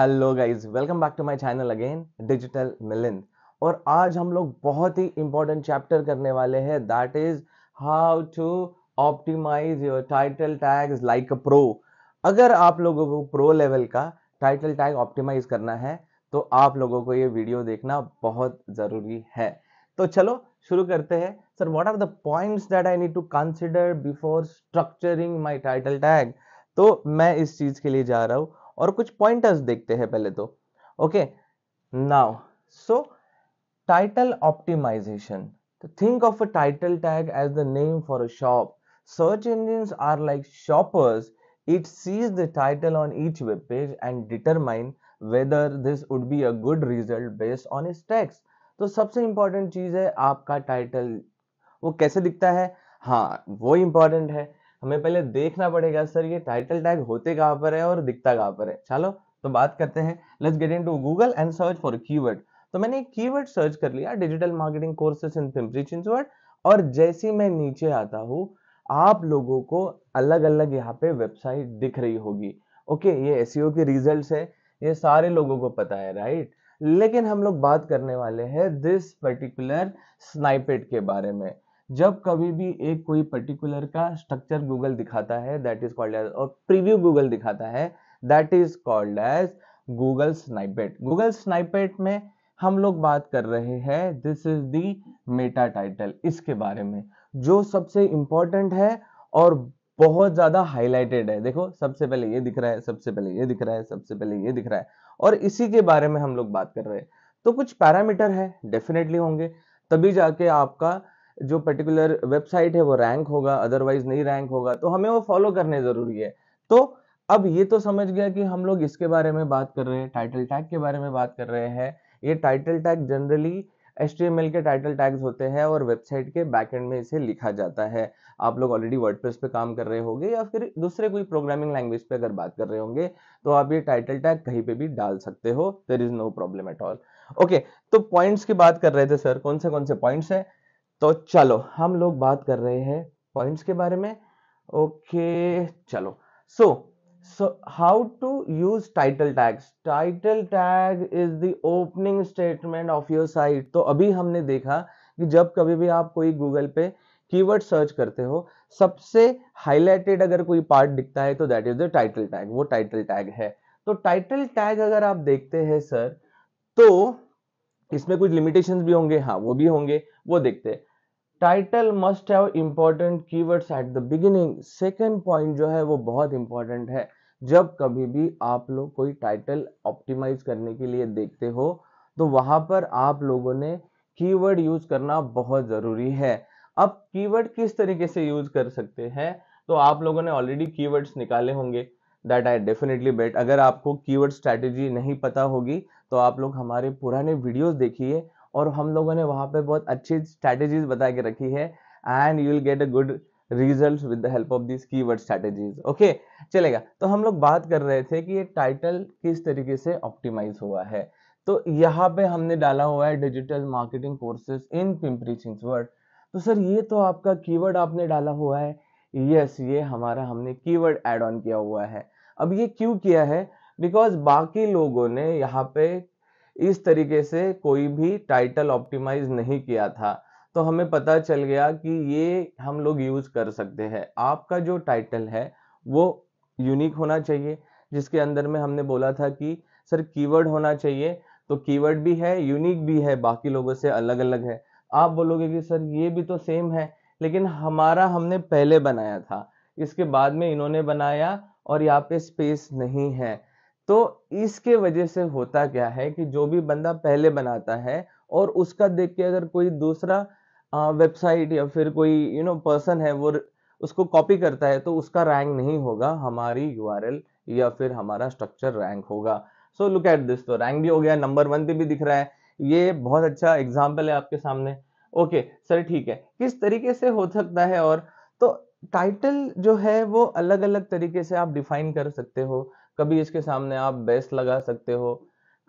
hello guys welcome back to my channel again digital Milind और आज हम लोग बहुत ही इंपॉर्टेंट चैप्टर करने वाले हैं that is how to optimize your title tags like a pro अगर आप लोगों को प्रो लेवल का टाइटल टैग ऑप्टिमाइज करना है तो आप लोगों को ये वीडियो देखना बहुत ज़रूरी है तो चलो शुरू करते हैं sir what are the points that I need to consider before structuring my title tag तो मैं इस चीज़ के लिए जा रहा हूँ और कुछ पॉइंटर्स देखते हैं पहले तो okay now so title optimization think of a title tag as the name for a shop search engine are like shoppers it sees the title on each web page and determine whether this would be a good result based on this text तो सबसे important चीज है आपका title वो कैसे दिखता है हाँ वो इंपॉर्टेंट है हमें पहले देखना पड़ेगा सर ये टाइटल टैग होते कहाँ पर है और दिखता कहाँ पर है चलो तो बात करते हैं let's get to Google and search for keyword तो मैंने एक कीवर्ड सर्च कर लिया digital marketing courses in Pimpri Chinchwad और जैसे मैं नीचे आता हूँ आप लोगों को अलग अलग यहाँ पे वेबसाइट दिख रही होगी ओके ये एस e के रिजल्ट है ये सारे लोगों को पता है राइट लेकिन हम लोग बात करने वाले हैं दिस पर्टिकुलर स्नाइपेट के बारे में जब कभी भी एक कोई पर्टिकुलर का स्ट्रक्चर गूगल दिखाता है दैट इज कॉल्ड एज और प्रीव्यू गूगल दिखाता है that is called as Google snippet Google snippet में हम लोग बात कर रहे हैं this is the meta title इसके बारे में जो सबसे इंपॉर्टेंट है और बहुत ज्यादा हाईलाइटेड है देखो सबसे पहले ये दिख रहा है सबसे पहले ये दिख रहा है सबसे पहले ये दिख रहा है और इसी के बारे में हम लोग बात कर रहे हैं तो कुछ पैरामीटर है डेफिनेटली होंगे तभी जाके आपका जो पर्टिकुलर वेबसाइट है वो रैंक होगा अदरवाइज नहीं रैंक होगा तो हमें वो फॉलो करने ज़रूरी है तो अब ये तो समझ गया कि हम लोग इसके बारे में बात कर रहे हैं टाइटल टैग के बारे में बात कर रहे हैं ये टाइटल टैग जनरली एच के टाइटल टैग्स होते हैं और वेबसाइट के बैकएंड में इसे लिखा जाता है आप लोग ऑलरेडी वर्डप्रेस पे काम कर रहे होंगे या फिर दूसरे कोई प्रोग्रामिंग लैंग्वेज पे अगर बात कर रहे होंगे तो आप ये टाइटल टैग कहीं पे भी डाल सकते हो there is no problem at all okay तो पॉइंट्स की बात कर रहे थे सर कौन से कौन से पॉइंट्स हैं तो चलो हम लोग बात कर रहे हैं पॉइंट्स के बारे में ओके चलो so so how to use title tag title tag is the opening statement of your site तो अभी हमने देखा कि जब कभी भी आप कोई गूगल पे कीवर्ड सर्च करते हो सबसे हाईलाइटेड अगर कोई पार्ट दिखता है तो that is the title tag वो टाइटल टैग है तो टाइटल टैग अगर आप देखते हैं सर तो इसमें कुछ लिमिटेशंस भी होंगे हाँ वो भी होंगे वो देखते हैं title must have important keywords at the beginning second point जो है वो बहुत इंपॉर्टेंट है जब कभी भी आप लोग कोई टाइटल ऑप्टिमाइज करने के लिए देखते हो तो वहां पर आप लोगों ने कीवर्ड यूज करना बहुत जरूरी है अब कीवर्ड किस तरीके से यूज कर सकते हैं तो आप लोगों ने ऑलरेडी कीवर्ड्स निकाले होंगे दैट आई डेफिनेटली बेट अगर आपको कीवर्ड स्ट्रैटेजी नहीं पता होगी तो आप लोग हमारे पुराने वीडियोस देखिए और हम लोगों ने वहाँ पे बहुत अच्छी स्ट्रैटेजीज बता के रखी है and you will get a good result with the help of this keyword strategies okay चलेगा तो हम लोग बात कर रहे थे कि ये टाइटल किस तरीके से ऑप्टिमाइज हुआ है तो यहाँ पे हमने डाला हुआ है digital marketing courses in Pimpri वर्ड तो सर ये तो आपका कीवर्ड आपने डाला हुआ है यस yes, ये हमारा हमने कीवर्ड ऐड ऑन किया हुआ है अब ये क्यों किया है बिकॉज बाकी लोगों ने यहाँ पे इस तरीके से कोई भी टाइटल ऑप्टिमाइज नहीं किया था तो हमें पता चल गया कि ये हम लोग यूज कर सकते हैं आपका जो टाइटल है वो यूनिक होना चाहिए जिसके अंदर में हमने बोला था कि सर कीवर्ड होना चाहिए तो कीवर्ड भी है यूनिक भी है बाकी लोगों से अलग अलग है आप बोलोगे कि सर ये भी तो सेम है लेकिन हमारा हमने पहले बनाया था इसके बाद में इन्होंने बनाया और यहाँ पे स्पेस नहीं है तो इसके वजह से होता क्या है कि जो भी बंदा पहले बनाता है और उसका देख के अगर कोई दूसरा वेबसाइट या फिर कोई यू नो पर्सन है वो उसको कॉपी करता है तो उसका रैंक नहीं होगा हमारी यू या फिर हमारा स्ट्रक्चर रैंक होगा सो लुक एट दिस तो रैंक भी हो गया नंबर वन पे भी दिख रहा है ये बहुत अच्छा एग्जाम्पल है आपके सामने ओके सर ठीक है किस तरीके से हो सकता है और तो टाइटल जो है वो अलग अलग तरीके से आप डिफाइन कर सकते हो कभी इसके सामने आप बेस लगा सकते हो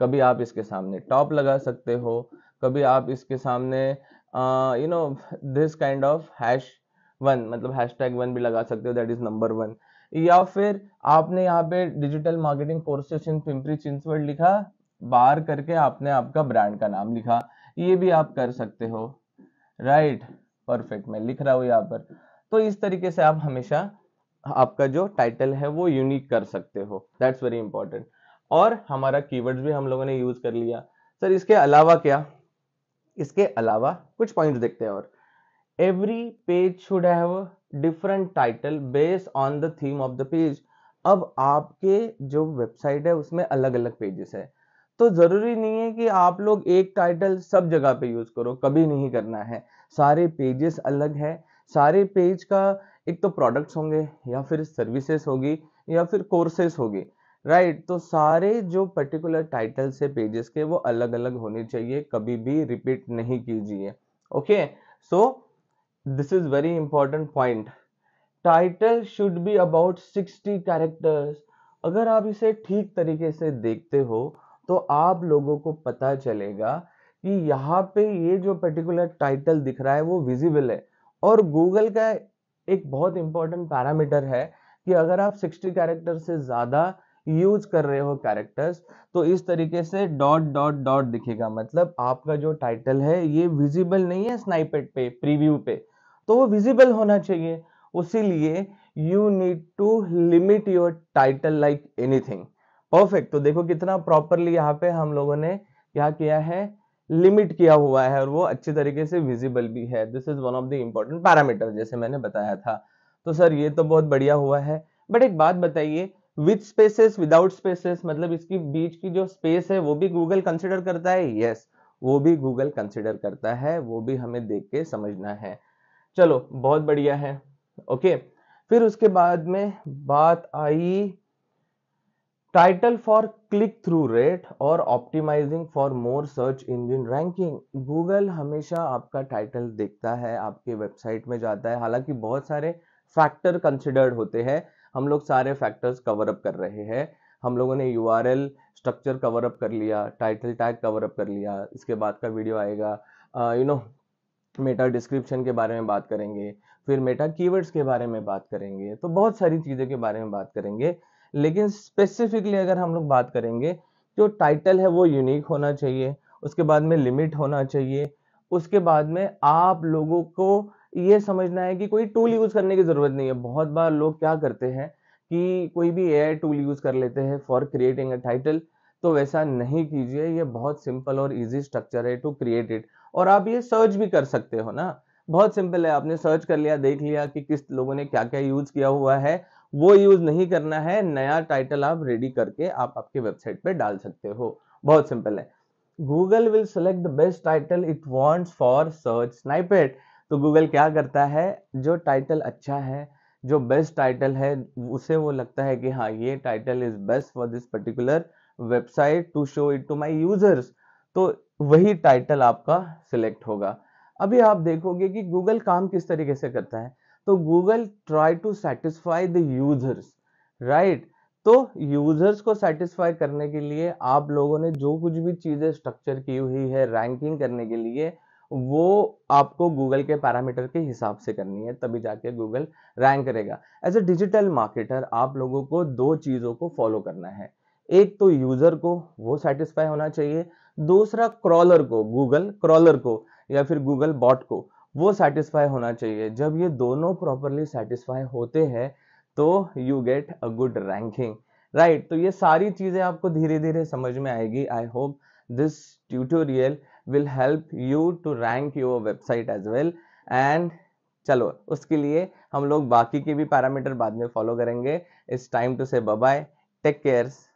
कभी आप इसके सामने टॉप लगा सकते हो कभी आप इसके सामने you know this kind of hash one मतलब हैश टैग वन भी लगा सकते हो दैट इज नंबर वन या फिर आपने यहाँ पे digital marketing courses in Pimpri Chinchwad लिखा बार करके आपने आपका ब्रांड का नाम लिखा ये भी आप कर सकते हो राइट right, परफेक्ट मैं लिख रहा हूँ यहाँ पर तो इस तरीके से आप हमेशा आपका जो टाइटल है वो यूनिक कर सकते हो दैट्स वेरी इंपॉर्टेंट और हमारा कीवर्ड्स भी हम लोगों ने यूज कर लिया सर इसके अलावा क्या इसके अलावा कुछ पॉइंट्स देखते हैं और every page should have different title based on the theme of the page अब आपके जो वेबसाइट है उसमें अलग अलग पेजेस है तो ज़रूरी नहीं है कि आप लोग एक टाइटल सब जगह पे यूज़ करो कभी नहीं करना है सारे पेजेस अलग है सारे पेज का एक तो प्रोडक्ट्स होंगे या फिर सर्विसेज होगी या फिर कोर्सेज होगी राइट right, तो सारे जो पर्टिकुलर टाइटल्स है पेजेस के वो अलग अलग होने चाहिए कभी भी रिपीट नहीं कीजिए okay so this is very important point title should be about 60 characters अगर आप इसे ठीक तरीके से देखते हो तो आप लोगों को पता चलेगा कि यहाँ पे ये जो पर्टिकुलर टाइटल दिख रहा है वो विजिबल है और गूगल का एक बहुत इंपॉर्टेंट पैरामीटर है कि अगर आप 60 कैरेक्टर से ज़्यादा यूज कर रहे हो कैरेक्टर्स तो इस तरीके से डॉट डॉट डॉट दिखेगा मतलब आपका जो टाइटल है ये विजिबल नहीं है स्नाइपेट पे प्रीव्यू पे तो वो विजिबल होना चाहिए उसीलिए you need to limit your title like anything perfect तो देखो कितना प्रॉपरली यहाँ पे हम लोगों ने क्या किया है लिमिट किया हुआ है और वो अच्छी तरीके से विजिबल भी है this is one of the important parameter जैसे मैंने बताया था तो सर ये तो बहुत बढ़िया हुआ है बट एक बात बताइए विथ स्पेसेस विदाउट स्पेसेस मतलब इसकी बीच की जो स्पेस है वो भी गूगल कंसिडर करता है यस yes, वो भी गूगल कंसिडर करता है वो भी हमें देख के समझना है चलो बहुत बढ़िया है ओके फिर उसके बाद में बात आई title for click through rate और optimizing for more search engine ranking Google हमेशा आपका टाइटल देखता है आपके वेबसाइट में जाता है हालांकि बहुत सारे फैक्टर कंसिडर्ड होते हैं हम लोग सारे फैक्टर्स कवर अप कर रहे हैं हम लोगों ने U R L structure cover up कर लिया टाइटल टैग कवर अप कर लिया इसके बाद का वीडियो आएगा यू नो मेटा डिस्क्रिप्शन के बारे में बात करेंगे फिर मेटा कीवर्ड्स के बारे में बात करेंगे तो बहुत सारी चीज़ों के बारे में बात करेंगे लेकिन स्पेसिफिकली अगर हम लोग बात करेंगे जो टाइटल है वो यूनिक होना चाहिए उसके बाद में लिमिट होना चाहिए उसके बाद में आप लोगों को ये समझना है कि कोई टूल यूज़ करने की ज़रूरत नहीं है बहुत बार लोग क्या करते हैं कि कोई भी ए टूल यूज़ कर लेते हैं फॉर क्रिएटिंग अ टाइटल तो वैसा नहीं कीजिए ये बहुत सिंपल और इजी स्ट्रक्चर है टू क्रिएट इट और आप ये सर्च भी कर सकते हो ना बहुत सिंपल है आपने सर्च कर लिया देख लिया कि किस लोगों ने क्या क्या यूज किया हुआ है वो यूज नहीं करना है नया टाइटल आप रेडी करके आप आपके वेबसाइट पे डाल सकते हो बहुत सिंपल है Google will select the best title it wants for search snippet तो गूगल क्या करता है जो टाइटल अच्छा है जो बेस्ट टाइटल है उसे वो लगता है कि हाँ ये title is best for this particular website to show it to my users तो वही टाइटल आपका सिलेक्ट होगा अभी आप देखोगे कि गूगल काम किस तरीके से करता है तो Google try to satisfy the users right तो यूजर्स को सेटिस्फाई करने के लिए आप लोगों ने जो कुछ भी चीज़ें स्ट्रक्चर की हुई है रैंकिंग करने के लिए वो आपको गूगल के पैरामीटर के हिसाब से करनी है तभी जाके गूगल रैंक करेगा एज अ डिजिटल मार्केटर आप लोगों को दो चीज़ों को फॉलो करना है एक तो यूज़र को वो सेटिस्फाई होना चाहिए दूसरा क्रॉलर को गूगल क्रॉलर को या फिर गूगल बॉट को वो सेटिस्फाई होना चाहिए जब ये दोनों प्रॉपरली सेटिस्फाई होते हैं तो you get a good ranking right तो ये सारी चीज़ें आपको धीरे धीरे समझ में आएगी I hope this tutorial will help you to rank your website as well and चलो उसके लिए हम लोग बाकी के भी पैरामीटर बाद में फॉलो करेंगे it's time to say bye take cares